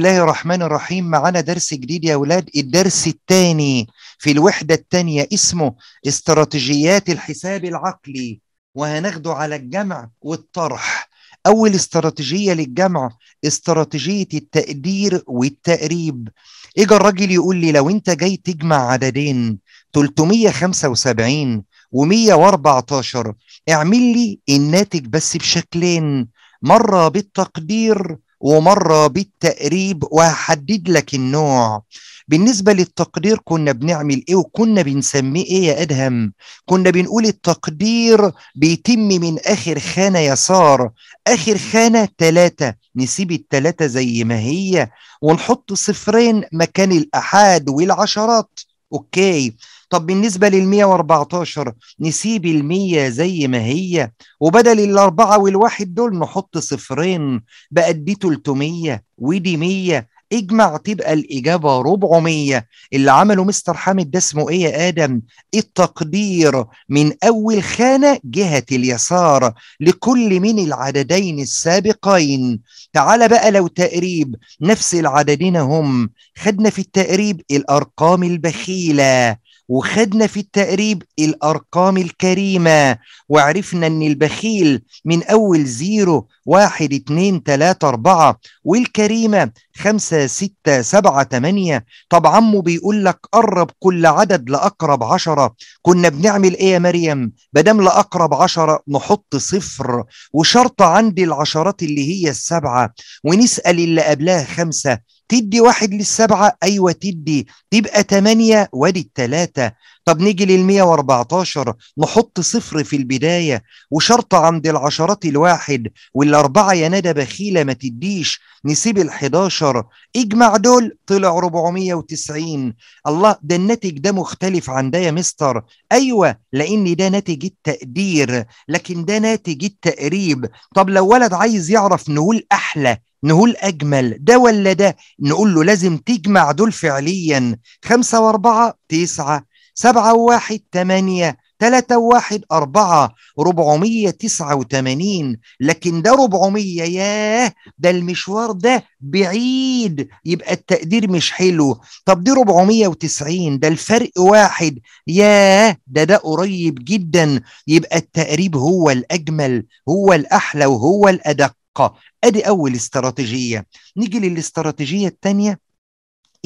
الله الرحمن الرحيم معانا درس جديد يا أولاد الدرس الثاني في الوحدة الثانية اسمه استراتيجيات الحساب العقلي وهناخده على الجمع والطرح أول استراتيجية للجمع استراتيجية التقدير والتقريب إجا الراجل يقول لي لو أنت جاي تجمع عددين 375 و114 اعمل لي الناتج بس بشكلين مرة بالتقدير ومره بالتقريب وهحدد لك النوع بالنسبة للتقدير كنا بنعمل ايه وكنا بنسميه ايه يا ادهم كنا بنقول التقدير بيتم من اخر خانة يسار اخر خانة ثلاثة نسيب الثلاثة زي ما هي ونحط صفرين مكان الاحاد والعشرات اوكي طب بالنسبه لل 114 نسيب ال 100 زي ما هي وبدل الاربعه والواحد دول نحط صفرين بقت دي 300 ودي 100 اجمع تبقى الإجابة 400 اللي عمله مستر حامد ده اسمه إيه يا آدم؟ التقدير من أول خانة جهة اليسار لكل من العددين السابقين تعال بقى لو تقريب نفس العددين هم خدنا في التقريب الأرقام البخيلة وخدنا في التقريب الأرقام الكريمة وعرفنا أن البخيل من أول زيرو واحد اتنين تلاتة أربعة والكريمة خمسة ستة سبعة تمانية طب عمو بيقول لك قرب كل عدد لأقرب عشرة كنا بنعمل إيه يا مريم بدم لأقرب عشرة نحط صفر وشرط عندي العشرات اللي هي السبعة ونسأل اللي قبلها خمسة تدي واحد للسبعة أيوة تدي تبقى تمانية وادي التلاتة طب نيجي لل 114 نحط صفر في البداية وشرط عند العشرات الواحد والأربعة يا ندى بخيلة ما تديش نسيب ال 11 اجمع دول طلع 490 الله ده الناتج ده مختلف عن ده يا مستر أيوة لأن ده ناتج التقدير لكن ده ناتج التقريب طب لو ولد عايز يعرف نقول أحلى نقول أجمل ده ولا ده نقول له لازم تجمع دول فعليا خمسة وأربعة تسعة سبعة واحد تمانية تلاتة واحد أربعة ربعمية تسعة وتمانين لكن ده ربعمية ياه ده المشوار ده بعيد يبقى التقدير مش حلو طب دي ربعمية وتسعين ده الفرق واحد ياه ده ده قريب جدا يبقى التقريب هو الأجمل هو الأحلى وهو الأدق ادي اول استراتيجيه نيجي للاستراتيجيه الثانيه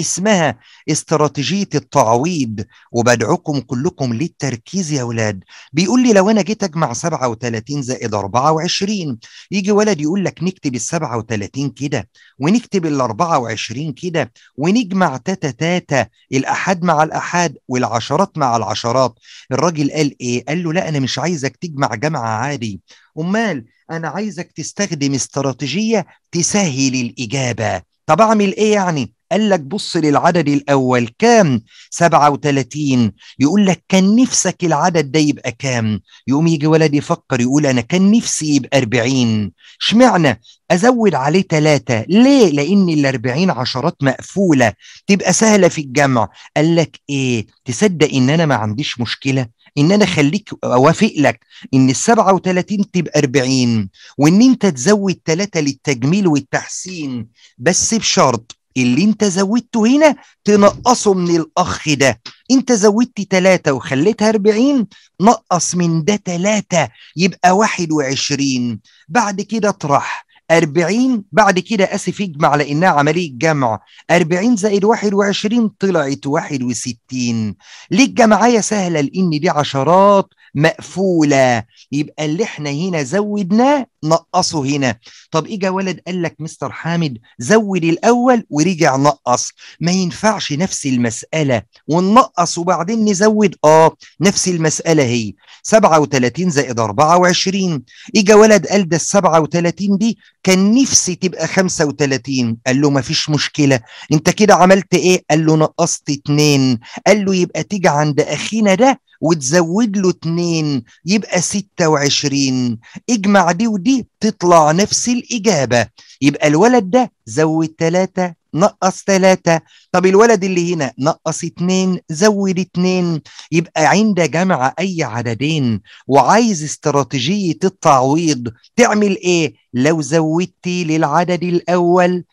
اسمها استراتيجيه التعويض وبدعكم كلكم للتركيز يا ولاد بيقول لي لو انا جيت اجمع 37 زائد 24 يجي ولد يقول لك نكتب ال 37 كده ونكتب ال 24 كده ونجمع تاتا تاتا الاحاد مع الاحاد والعشرات مع العشرات الراجل قال ايه قال له لا انا مش عايزك تجمع جمع عادي امال انا عايزك تستخدم استراتيجيه تسهل الاجابه طب اعمل ايه يعني قال لك بص للعدد الأول كام 37 يقول لك كان نفسك العدد ده يبقى كام يقوم يجي ولد يفكر يقول أنا كان نفسي يبقى 40 شمعنا أزود عليه ثلاثة ليه لأن الأربعين عشرات مقفولة تبقى سهلة في الجمع قال لك إيه تصدق إن أنا ما عنديش مشكلة ان انا اخليك اوافق لك ان ال 37 تبقى 40 وان انت تزود ثلاثه للتجميل والتحسين بس بشرط اللي انت زودته هنا تنقصه من الاخ ده انت زودت ثلاثة وخليتها 40 نقص من ده ثلاثة يبقى 21 بعد كده اطرح 40 بعد كده اسف اجمع لانها عمليه جمع 40 زائد 21 طلعت 61 ليه الجمعيه سهله لان دي عشرات مقفولة يبقى اللي احنا هنا زودناه نقصه هنا طب إجا ولد قال لك مستر حامد زود الأول ورجع نقص ما ينفعش نفس المسألة وننقص وبعدين نزود آه نفس المسألة هي 37 زائد 24 إجا ولد قال ده ال 37 دي كان نفسي تبقى 35 قال له ما فيش مشكلة انت كده عملت ايه قال له نقصت اتنين قال له يبقى تيجي عند اخينا ده وتزود له اتنين يبقى ستة وعشرين اجمع دي ودي تطلع نفس الإجابة يبقى الولد ده زود تلاتة نقص ثلاثة طب الولد اللي هنا نقص اتنين زود اتنين يبقى عند جمع أي عددين وعايز استراتيجية التعويض تعمل ايه لو زودتي للعدد الأول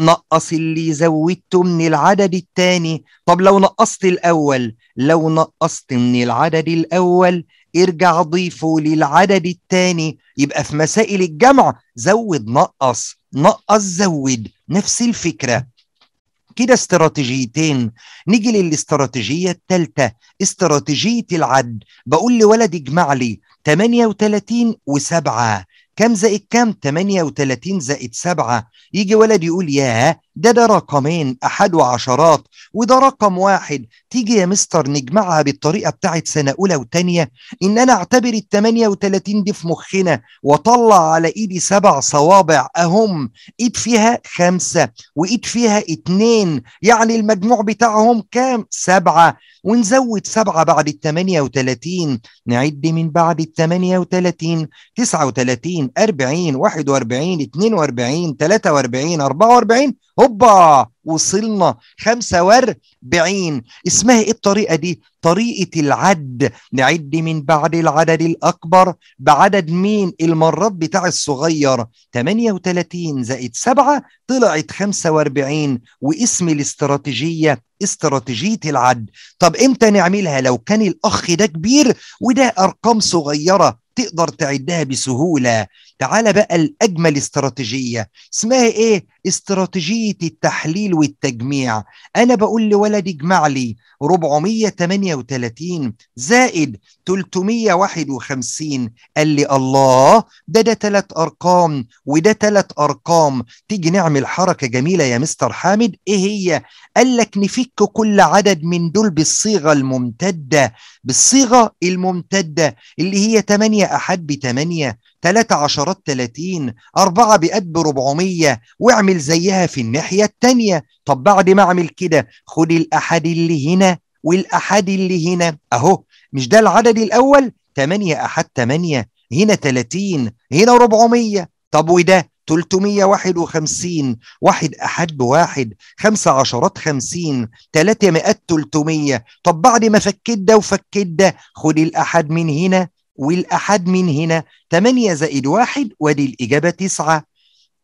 نقص اللي زودته من العدد الثاني طب لو نقصت الأول لو نقصت من العدد الأول ارجع ضيفه للعدد الثاني يبقى في مسائل الجمع زود نقص نقص زود نفس الفكرة كده استراتيجيتين نيجي للاستراتيجية الثالثة استراتيجية العد بقول لولد اجمع لي 38 و7 كام زائد كام 38 زائد 7 يجي ولد يقول ياه ده ده رقمين أحد وعشرات وده رقم واحد تيجي يا مستر نجمعها بالطريقة بتاعت سنة أولى وتانية إن أنا أعتبر ال 38 دي في مخنا وأطلع على إيدي سبع صوابع أهم إيد فيها خمسة وإيد فيها اتنين يعني المجموع بتاعهم كام؟ سبعة ونزود سبعة بعد ال 38 نعد من بعد ال 38 39 40 41 42 43 44 هوبا وصلنا 45 اسمها ايه الطريقه دي طريقه العد نعد من بعد العدد الاكبر بعدد مين المرات بتاع الصغير 38 زائد 7 طلعت 45 واسم الاستراتيجيه استراتيجيه العد طب امتى نعملها لو كان الاخ ده كبير وده ارقام صغيره تقدر تعدها بسهوله تعال بقى الأجمل استراتيجية اسمها إيه؟ استراتيجية التحليل والتجميع أنا بقول لولدي اجمع لي 438 زائد 351 قال لي الله ده ده تلات أرقام وده تلات أرقام تيجي نعمل حركة جميلة يا مستر حامد إيه هي؟ قال لك نفك كل عدد من دول بالصيغة الممتدة بالصيغة الممتدة اللي هي 8 أحد ب 8 ثلاثة عشرات تلاتين أربعة بقد بربعمية واعمل زيها في الناحية التانية طب بعد ما أعمل كده خد الأحد اللي هنا والأحد اللي هنا أهو مش ده العدد الأول تمانية أحد تمانية هنا تلاتين هنا ربعمية طب وده تلتمية واحد وخمسين واحد أحد بواحد خمسة عشرات خمسين تلاتة مئات تلتمية طب بعد ما فكيت ده وفكيت ده خد الأحد من هنا والأحد من هنا 8 زائد 1 ودي الإجابة 9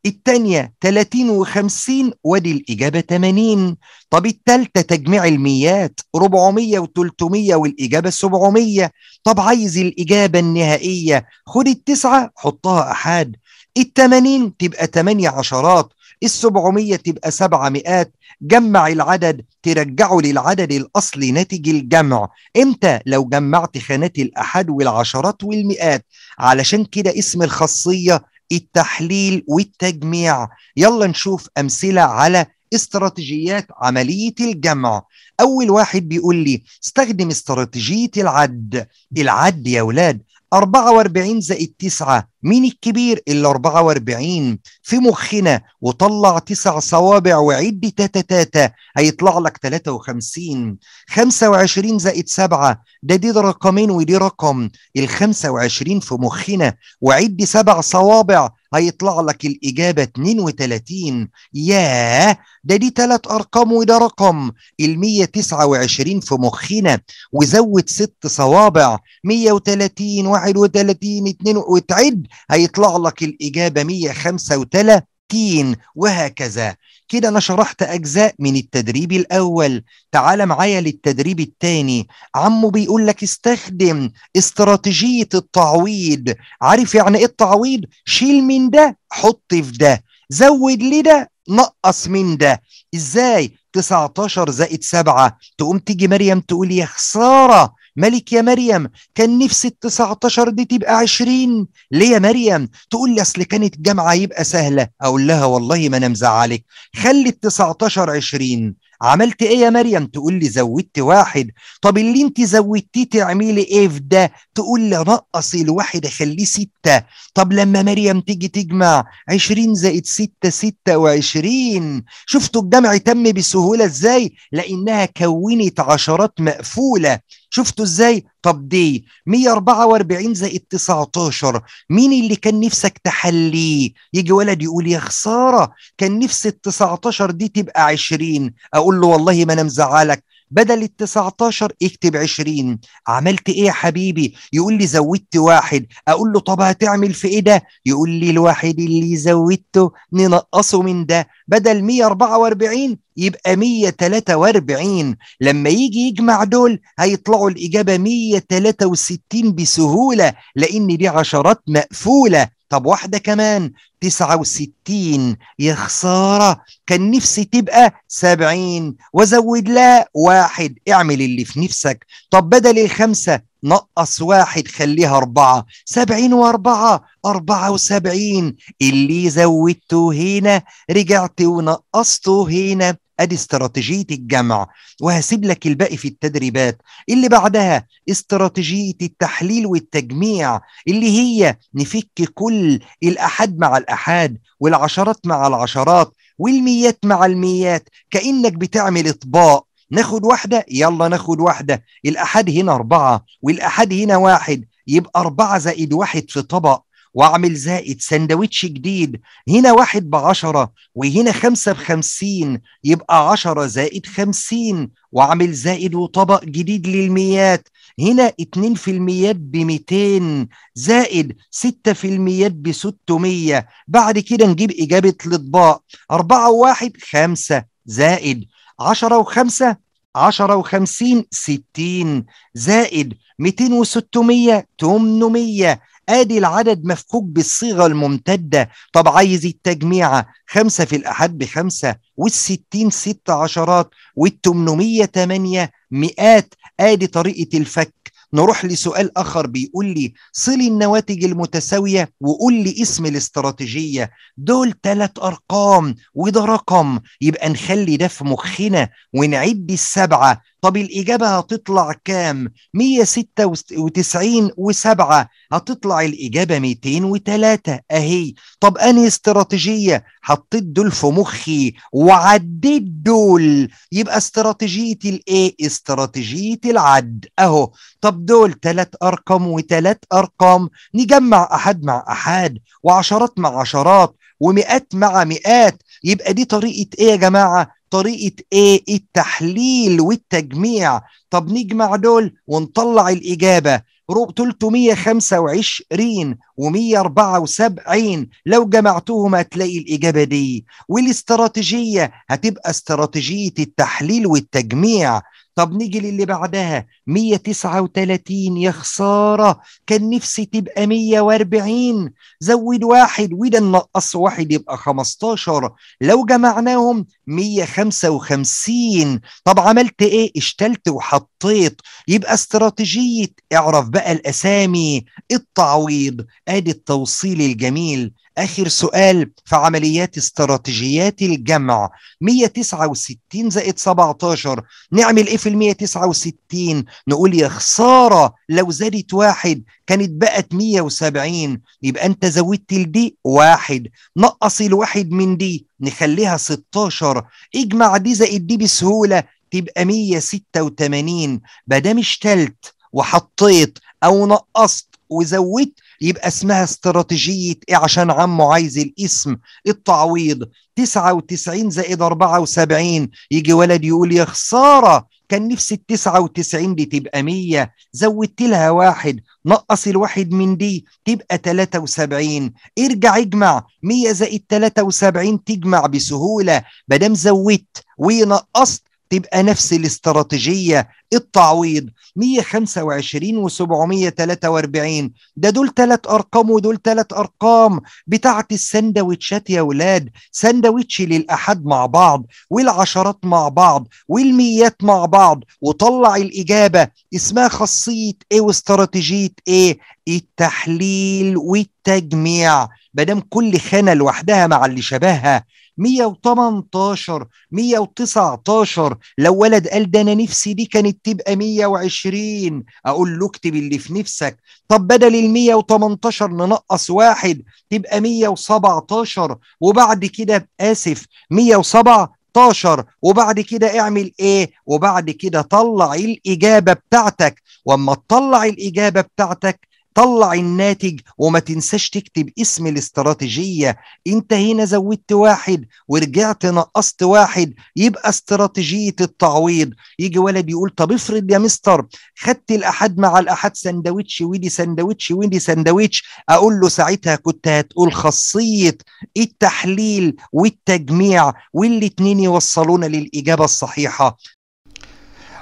الثانية 30 و50 ودي الإجابة 80 طب الثالثة تجميع الميات 400 و300 والإجابة 700 طب عايز الإجابة النهائية خد التسعة حطها أحد الثمانين تبقى 8 عشرات السبعمية تبقى سبع مئات جمع العدد ترجعه للعدد الأصلي ناتج الجمع إمتى لو جمعت خانات الأحد والعشرات والمئات علشان كده اسم الخاصية التحليل والتجميع يلا نشوف أمثلة على استراتيجيات عملية الجمع أول واحد بيقول لي استخدم استراتيجية العد العد يا ولاد 44 زائد 9 مين الكبير اللي 44 في مخنا وطلع تسع صوابع وعد تاتا تاتا هيطلع لك 53 25 زائد 7 ده دي رقمين ودي رقم ال 25 في مخنا وعد سبع صوابع هيطلع لك الإجابة 32 يا ده دي ثلاث أرقام وده رقم ال 129 في مخنا وزود ست صوابع 130 31 2 وتعد هيطلع لك الإجابة 135 السكين وهكذا كده أنا شرحت أجزاء من التدريب الأول تعال معايا للتدريب الثاني عمو بيقول لك استخدم استراتيجية التعويض عارف يعني إيه التعويض؟ شيل من ده حط في ده زود لده نقص من ده ازاي 19 زائد 7 تقوم تيجي مريم تقول يا خساره ملك يا مريم كان نفسي ال 19 دي تبقى 20 ليه يا مريم تقول لي اصل كانت الجامعه يبقى سهله اقول لها والله ما انا مزعلك خلي ال 19 20 عملت ايه يا مريم تقول لي زودت واحد طب اللي انت زودتيه تعملي ايه في ده تقول لي نقص الواحد اخليه ستة طب لما مريم تيجي تجمع 20 زائد ستة 26 شفتوا الجمع تم بسهولة ازاي لانها كونت عشرات مقفولة شفتوا ازاي طب دي 144 زائد 19 مين اللي كان نفسك تحليه يجي ولد يقول يا خساره كان نفسي ال 19 دي تبقى 20 اقول له والله ما انا مزعلك بدل ال 19 اكتب 20 عملت ايه يا حبيبي يقول لي زودت واحد اقول له طب هتعمل في ايه ده يقول لي الواحد اللي زودته ننقصه من ده بدل 144 يبقى 143 لما يجي يجمع دول هيطلعوا الإجابة 163 بسهولة لأن دي عشرات مقفولة طب واحدة كمان 69 يا خسارة كان نفسي تبقى 70 وزود لها واحد اعمل اللي في نفسك طب بدل الخمسة نقص واحد خليها أربعة 70 وأربعة 74 اللي زودته هنا رجعت ونقصته هنا ادي استراتيجيه الجمع وهسيب لك الباقي في التدريبات اللي بعدها استراتيجيه التحليل والتجميع اللي هي نفك كل الاحاد مع الاحاد والعشرات مع العشرات والميات مع الميات كانك بتعمل اطباق ناخد واحده يلا ناخد واحده الاحاد هنا اربعه والاحاد هنا واحد يبقى اربعه زائد واحد في طبق واعمل زائد سندوتش جديد هنا واحد بعشرة وهنا خمسة بخمسين يبقى عشرة زائد خمسين واعمل زائد وطبق جديد للميات هنا اتنين في الميات بميتين زائد ستة في الميات بستمية بعد كده نجيب إجابة الأطباق أربعة وواحد خمسة زائد عشرة وخمسة عشرة وخمسين ستين زائد ميتين وستمية تمنمية ادي العدد مفكوك بالصيغه الممتده طب عايز التجميعه خمسه في الاحد بخمسه والستين ست عشرات والتمنميه تمانيه مئات ادي طريقه الفك نروح لسؤال اخر بيقول لي صل النواتج المتساويه وقول لي اسم الاستراتيجيه دول ثلاث ارقام وده رقم يبقى نخلي ده في مخنا ونعد السبعه طب الإجابة هتطلع كام 196 و7 هتطلع الإجابة 203 أهي طب أنهي استراتيجية حطيت دول في مخي وعديت دول يبقى استراتيجية الإيه استراتيجية العد أهو طب دول تلات أرقام وتلات أرقام نجمع أحد مع أحد وعشرات مع عشرات ومئات مع مئات يبقى دي طريقة إيه يا جماعة طريقه ايه التحليل والتجميع طب نجمع دول ونطلع الاجابه 325 و174 لو جمعتهم هتلاقي الإجابة دي والاستراتيجية هتبقى استراتيجية التحليل والتجميع طب نيجي للي بعدها 139 يا خسارة كان نفسي تبقى 140 زود واحد وده النقص واحد يبقى 15 لو جمعناهم 155 طب عملت ايه اشتلت وحطيت يبقى استراتيجية اعرف بقى الاسامي التعويض ادي التوصيل الجميل اخر سؤال في عمليات استراتيجيات الجمع 169 زائد 17 نعمل ايه في ال 169 نقول يا خساره لو زادت واحد كانت بقت 170 يبقى انت زودت لدي واحد نقص الواحد من دي نخليها 16 اجمع دي زائد دي بسهوله تبقى 186 ما دام اشتلت وحطيت او نقصت وزودت يبقى اسمها استراتيجية ايه عشان عمه عايز الاسم التعويض 99 زائد 74 يجي ولد يقول يا خسارة كان نفسي ال 99 دي تبقى 100 زودت لها واحد نقص الواحد من دي تبقى 73 ارجع اجمع 100 زائد 73 تجمع بسهولة ما دام زودت ونقصت تبقى نفس الاستراتيجية التعويض 125 و743 ده دول ثلاث أرقام ودول ثلاث أرقام بتاعة السندوتشات يا ولاد سندوتش للأحد مع بعض والعشرات مع بعض والميات مع بعض وطلع الإجابة اسمها خاصية إيه واستراتيجية إيه التحليل والتجميع بدم كل خانة لوحدها مع اللي شبهها 118 119 لو ولد قال ده انا نفسي دي كانت تبقى 120 اقول له اكتب اللي في نفسك طب بدل ال 118 ننقص واحد تبقى 117 وبعد كده اسف 107 وبعد كده اعمل ايه وبعد كده طلع الاجابه بتاعتك واما تطلع الاجابه بتاعتك طلع الناتج وما تنساش تكتب اسم الاستراتيجية انت هنا زودت واحد ورجعت نقصت واحد يبقى استراتيجية التعويض يجي ولد يقول طب افرض يا مستر خدت الأحد مع الأحد سندوتش ودي سندوتش ودي سندوتش أقول له ساعتها كنت هتقول خاصية التحليل والتجميع والاتنين يوصلونا للإجابة الصحيحة